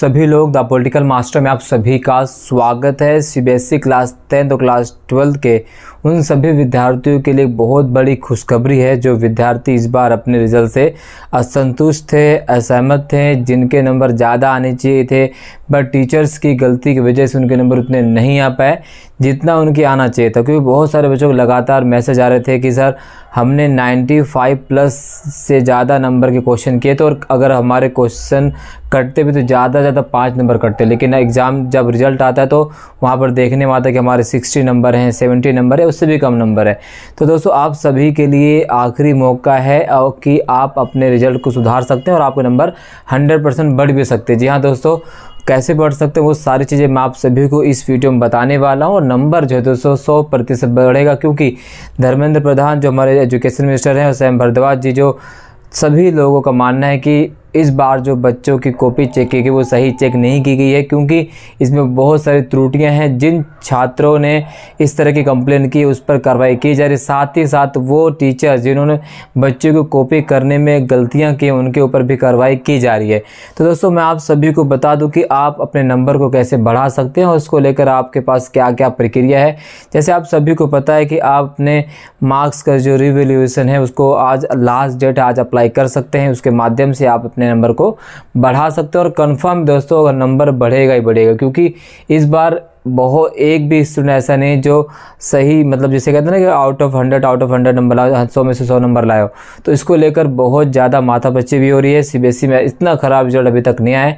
सभी लोग the political master में आप सभी का स्वागत है सीबीएसई क्लास टेंथ और क्लास ट्वेल्थ के उन सभी विद्यार्थियों के लिए बहुत बड़ी खुशखबरी है जो विद्यार्थी इस बार अपने रिजल्ट से असंतुष्ट थे असहमत थे जिनके नंबर ज़्यादा आने चाहिए थे बट टीचर्स की गलती की वजह से उनके नंबर उतने नहीं आ पाए जितना उनके आना चाहिए था क्योंकि बहुत सारे बच्चों को लगातार मैसेज आ रहे थे कि सर हमने 95 प्लस से ज़्यादा नंबर के क्वेश्चन किए थे और अगर हमारे क्वेश्चन कटते भी तो ज़्यादा ज़्यादा पाँच नंबर कटते लेकिन एग्ज़ाम जब रिजल्ट आता है तो वहाँ पर देखने में आता है कि हमारे सिक्सटी नंबर हैं सेवेंटी नंबर है उससे भी कम नंबर है तो दोस्तों आप सभी के लिए आखिरी मौका है कि आप अपने रिजल्ट को सुधार सकते हैं और आपके नंबर हंड्रेड परसेंट बढ़ भी सकते हैं जी हाँ दोस्तों कैसे बढ़ सकते हैं वो सारी चीज़ें मैं आप सभी को इस वीडियो में बताने वाला हूँ और नंबर जो है दोस्तों सौ प्रतिशत बढ़ेगा क्योंकि धर्मेंद्र प्रधान जो हमारे एजुकेशन मिनिस्टर हैं और सैम भरद्वाज जी जो सभी लोगों का मानना है कि इस बार जो बच्चों की कॉपी चेक की गई वो सही चेक नहीं की गई है क्योंकि इसमें बहुत सारी त्रुटियां हैं जिन छात्रों ने इस तरह की कंप्लेन की उस पर कार्रवाई की जा रही साथ ही साथ वो टीचर जिन्होंने बच्चों की कॉपी करने में गलतियां की उनके ऊपर भी कार्रवाई की जा रही है तो दोस्तों मैं आप सभी को बता दूँ कि आप अपने नंबर को कैसे बढ़ा सकते हैं और उसको लेकर आपके पास क्या क्या प्रक्रिया है जैसे आप सभी को पता है कि आप अपने मार्क्स का जो रिवेल्यूशन है उसको आज लास्ट डेट आज अप्लाई कर सकते हैं उसके माध्यम से आप अपने अपने नंबर को बढ़ा सकते हो और कंफर्म दोस्तों अगर नंबर बढ़ेगा ही बढ़ेगा क्योंकि इस बार बहुत एक भी स्टूडेंट ऐसा नहीं जो सही मतलब जिसे कहते हैं ना कि out of hundred out of hundred number लाओ हाँ, सौ में से सौ नंबर लाओ तो इसको लेकर बहुत ज़्यादा माथा पच्ची भी हो रही है सीबीएसई में इतना ख़राब रिजल्ट अभी तक नहीं आए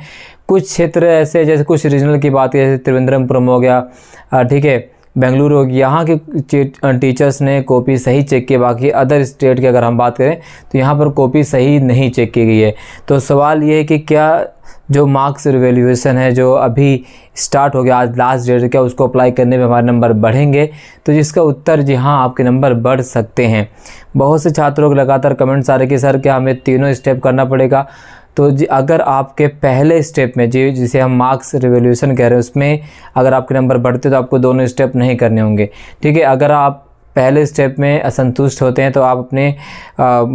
कुछ क्षेत्र ऐसे जैसे कुछ रीजनल की बात जैसे त्रिवेंद्रमपुरम हो गया हाँ, ठीक है बेंगलुरु होगी यहाँ के टीचर्स ने कॉपी सही चेक की बाकी अदर स्टेट की अगर हम बात करें तो यहाँ पर कॉपी सही नहीं चेक की गई है तो सवाल ये है कि क्या जो मार्क्स रिवेल्यूशन है जो अभी स्टार्ट हो गया आज लास्ट डेट क्या उसको अप्लाई करने में हमारे नंबर बढ़ेंगे तो जिसका उत्तर जी हाँ आपके नंबर बढ़ सकते हैं बहुत से छात्रों के लगातार कमेंट्स आ रहे कि सर क्या हमें तीनों स्टेप करना पड़ेगा तो अगर आपके पहले स्टेप में जी जिसे हम मार्क्स रिवोल्यूशन कह रहे हैं उसमें अगर आपके नंबर बढ़ते तो आपको दोनों स्टेप नहीं करने होंगे ठीक है अगर आप पहले स्टेप में असंतुष्ट होते हैं तो आप अपने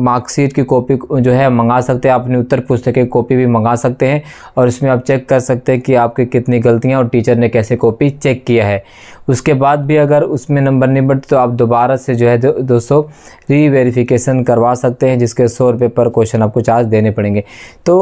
मार्कशीट की कॉपी जो है मंगा सकते हैं आप अपनी उत्तर पुस्तक की कॉपी भी मंगा सकते हैं और इसमें आप चेक कर सकते हैं कि आपकी कितनी गलतियाँ और टीचर ने कैसे कॉपी चेक किया है उसके बाद भी अगर उसमें नंबर नहीं बढ़ते तो आप दोबारा से जो है दो, दोस्तों रीवेरीफ़िकेशन करवा सकते हैं जिसके सौ रुपये पर क्वेश्चन आपको चार्ज देने पड़ेंगे तो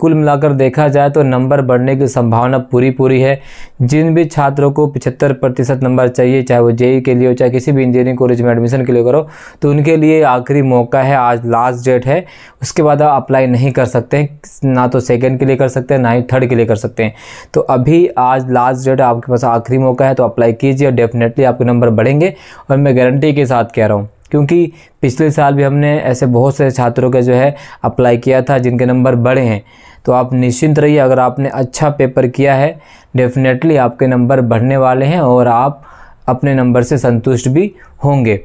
कुल मिलाकर देखा जाए तो नंबर बढ़ने की संभावना पूरी पूरी है जिन भी छात्रों को पिछहत्तर प्रतिशत नंबर चाहिए चाहे वो जेई के लिए हो चाहे किसी भी इंजीनियरिंग अपने कॉलेज में एडमिशन के लिए करो तो उनके लिए आखिरी मौका है आज लास्ट डेट है उसके बाद आप अप्लाई नहीं कर सकते हैं ना तो सेकेंड के लिए कर सकते हैं ना ही थर्ड के लिए कर सकते हैं तो अभी आज लास्ट डेट आपके पास आखिरी मौका है तो अप्लाई कीजिए डेफिनेटली आपके नंबर बढ़ेंगे और मैं गारंटी के साथ कह रहा हूँ क्योंकि पिछले साल भी हमने ऐसे बहुत से छात्रों के जो है अप्लाई किया था जिनके नंबर बढ़े हैं तो आप निश्चिंत रहिए अगर आपने अच्छा पेपर किया है डेफिनेटली आपके नंबर बढ़ने वाले हैं और आप अपने नंबर से संतुष्ट भी होंगे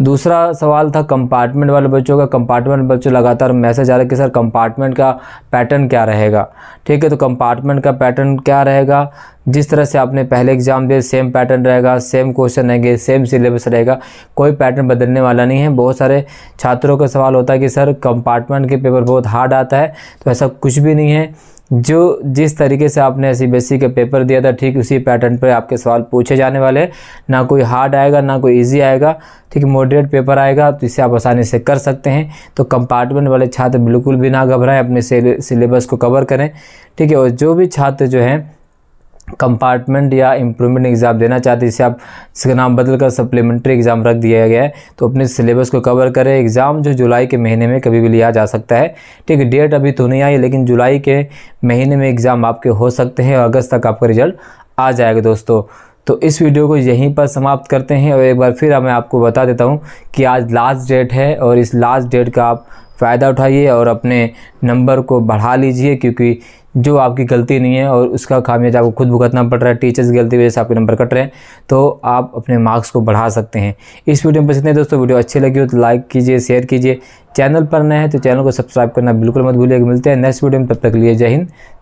दूसरा सवाल था कंपार्टमेंट वाले बच्चों का कंपार्टमेंट बच्चों लगातार मैसेज आ रहा है कि सर कंपार्टमेंट का पैटर्न क्या रहेगा ठीक है तो कंपार्टमेंट का पैटर्न क्या रहेगा जिस तरह से आपने पहले एग्ज़ाम दिए सेम पैटर्न रहेगा सेम क्वेश्चन रहेंगे सेम सिलेबस रहेगा कोई पैटर्न बदलने वाला नहीं है बहुत सारे छात्रों का सवाल होता है कि सर कंपार्टमेंट के पेपर बहुत हार्ड आता है तो ऐसा कुछ भी नहीं है जो जिस तरीके से आपने सी का पेपर दिया था ठीक उसी पैटर्न पर आपके सवाल पूछे जाने वाले ना कोई हार्ड आएगा ना कोई ईजी आएगा ठीक मॉडरेट पेपर आएगा तो इसे आप आसानी से कर सकते हैं तो कंपार्टमेंट वाले छात्र बिल्कुल भी ना घबराएं अपने सिलेबस को कवर करें ठीक है और जो भी छात्र जो हैं कंपार्टमेंट या इम्प्रूवमेंट एग्ज़ाम देना चाहते हैं जिसे आप इसका नाम बदल कर सप्लीमेंट्री एग्ज़ाम रख दिया गया है तो अपने सिलेबस को कवर करें एग्ज़ाम जो जुलाई के महीने में कभी भी लिया जा सकता है ठीक है डेट अभी तो नहीं आई लेकिन जुलाई के महीने में एग्ज़ाम आपके हो सकते हैं और अगस्त तक आपका रिजल्ट आ जाएगा दोस्तों तो इस वीडियो को यहीं पर समाप्त करते हैं और एक बार फिर मैं आपको बता देता हूँ कि आज लास्ट डेट है और इस लास्ट डेट का आप फ़ायदा उठाइए और अपने नंबर को बढ़ा लीजिए क्योंकि जो आपकी गलती नहीं है और उसका खामियाजा आपको खुद भुगतना पड़ रहा है टीचर्स की गलती वजह से आपके नंबर कट रहे हैं तो आप अपने मार्क्स को बढ़ा सकते हैं इस वीडियो में पसंद है दोस्तों वीडियो अच्छी लगी हो तो लाइक कीजिए शेयर कीजिए चैनल पर नए हैं तो चैनल को सब्सक्राइब करना बिल्कुल मत भूलिएगा मिलते हैं नेक्स्ट वीडियो में तब तक लिए जय हिंद